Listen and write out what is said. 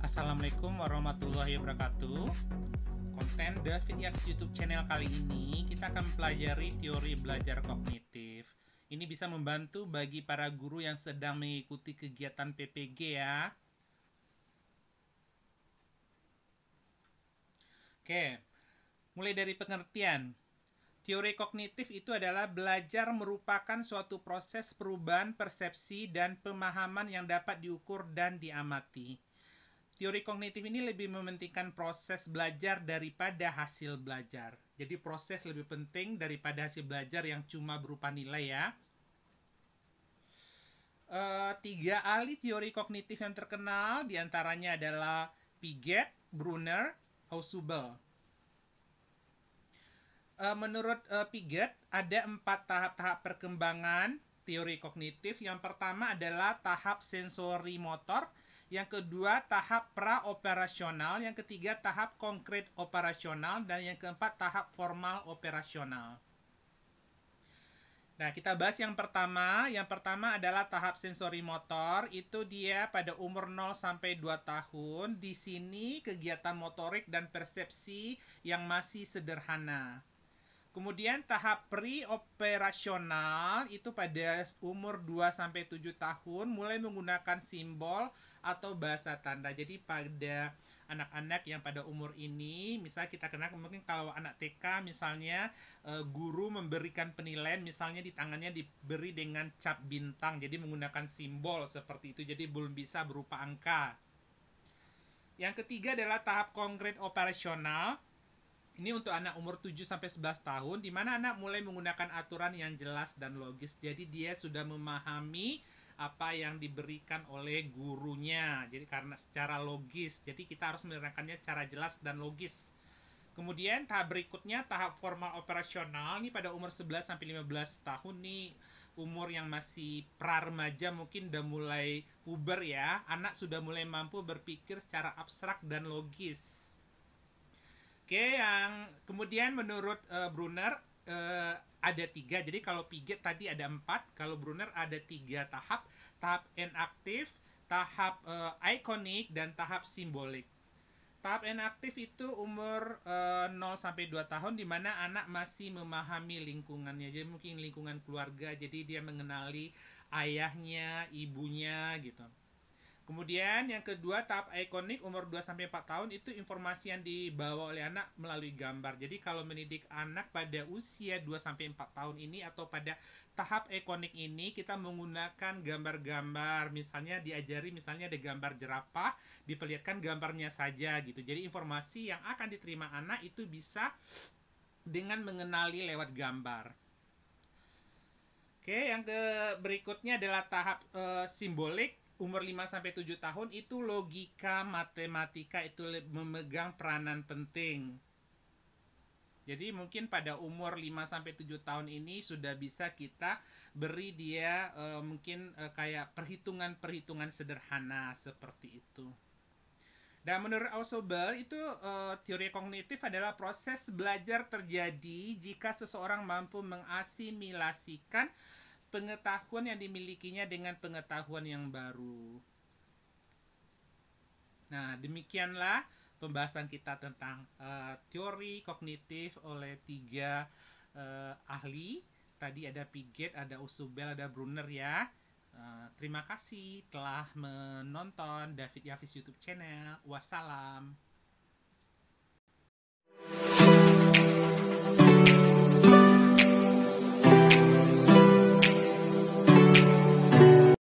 Assalamualaikum warahmatullahi wabarakatuh Konten David X YouTube channel kali ini Kita akan pelajari teori belajar kognitif Ini bisa membantu bagi para guru yang sedang mengikuti kegiatan PPG ya Oke, mulai dari pengertian Teori kognitif itu adalah belajar merupakan suatu proses perubahan persepsi dan pemahaman yang dapat diukur dan diamati. Teori kognitif ini lebih mementingkan proses belajar daripada hasil belajar. Jadi proses lebih penting daripada hasil belajar yang cuma berupa nilai ya. E, tiga ahli teori kognitif yang terkenal diantaranya adalah Piaget, Brunner, Hausubel. E, eh, menurut e, Piaget, ada empat tahap-tahap perkembangan teori kognitif. Yang pertama adalah tahap sensori motor, yang kedua tahap pra-operasional, yang ketiga tahap konkret operasional, dan yang keempat tahap formal operasional. Nah, kita bahas yang pertama. Yang pertama adalah tahap sensori motor. Itu dia pada umur 0 sampai 2 tahun. Di sini kegiatan motorik dan persepsi yang masih sederhana. Kemudian tahap preoperasional itu pada umur 2 sampai 7 tahun mulai menggunakan simbol atau bahasa tanda. Jadi pada anak-anak yang pada umur ini, misal kita kenal mungkin kalau anak TK misalnya eh, guru memberikan penilaian misalnya di tangannya diberi dengan cap bintang. Jadi menggunakan simbol seperti itu. Jadi belum bisa berupa angka. Yang ketiga adalah tahap konkret operasional ini untuk anak umur 7 sampai 11 tahun di mana anak mulai menggunakan aturan yang jelas dan logis. Jadi dia sudah memahami apa yang diberikan oleh gurunya. Jadi karena secara logis. Jadi kita harus menerangkannya secara jelas dan logis. Kemudian tahap berikutnya tahap formal operasional nih pada umur 11 sampai 15 tahun nih umur yang masih pra remaja mungkin udah mulai puber ya. Anak sudah mulai mampu berpikir secara abstrak dan logis. Oke, yang kemudian menurut uh, Brunner uh, ada tiga. Jadi kalau Piget tadi ada empat, kalau Brunner ada tiga tahap. Tahap inaktif, tahap uh, ikonik, dan tahap simbolik. Tahap inaktif itu umur uh, 0 2 tahun di mana anak masih memahami lingkungannya. Jadi mungkin lingkungan keluarga, jadi dia mengenali ayahnya, ibunya gitu. Kemudian yang kedua tahap ikonik umur 2 sampai 4 tahun itu informasi yang dibawa oleh anak melalui gambar. Jadi kalau mendidik anak pada usia 2 sampai 4 tahun ini atau pada tahap ikonik ini kita menggunakan gambar-gambar. Misalnya diajari misalnya ada gambar jerapah, diperlihatkan gambarnya saja gitu. Jadi informasi yang akan diterima anak itu bisa dengan mengenali lewat gambar. Oke, yang ke berikutnya adalah tahap e, simbolik umur 5 sampai 7 tahun itu logika matematika itu memegang peranan penting. Jadi mungkin pada umur 5 sampai 7 tahun ini sudah bisa kita beri dia e, mungkin e, kayak perhitungan-perhitungan sederhana seperti itu. Dan menurut Ausubel itu e, teori kognitif adalah proses belajar terjadi jika seseorang mampu mengasimilasikan pengetahuan yang dimilikinya dengan pengetahuan yang baru. Nah, demikianlah pembahasan kita tentang uh, teori kognitif oleh tiga uh, ahli. Tadi ada Piget, ada Usubel, ada Brunner ya. Uh, terima kasih telah menonton David Yavis YouTube channel. Wassalam.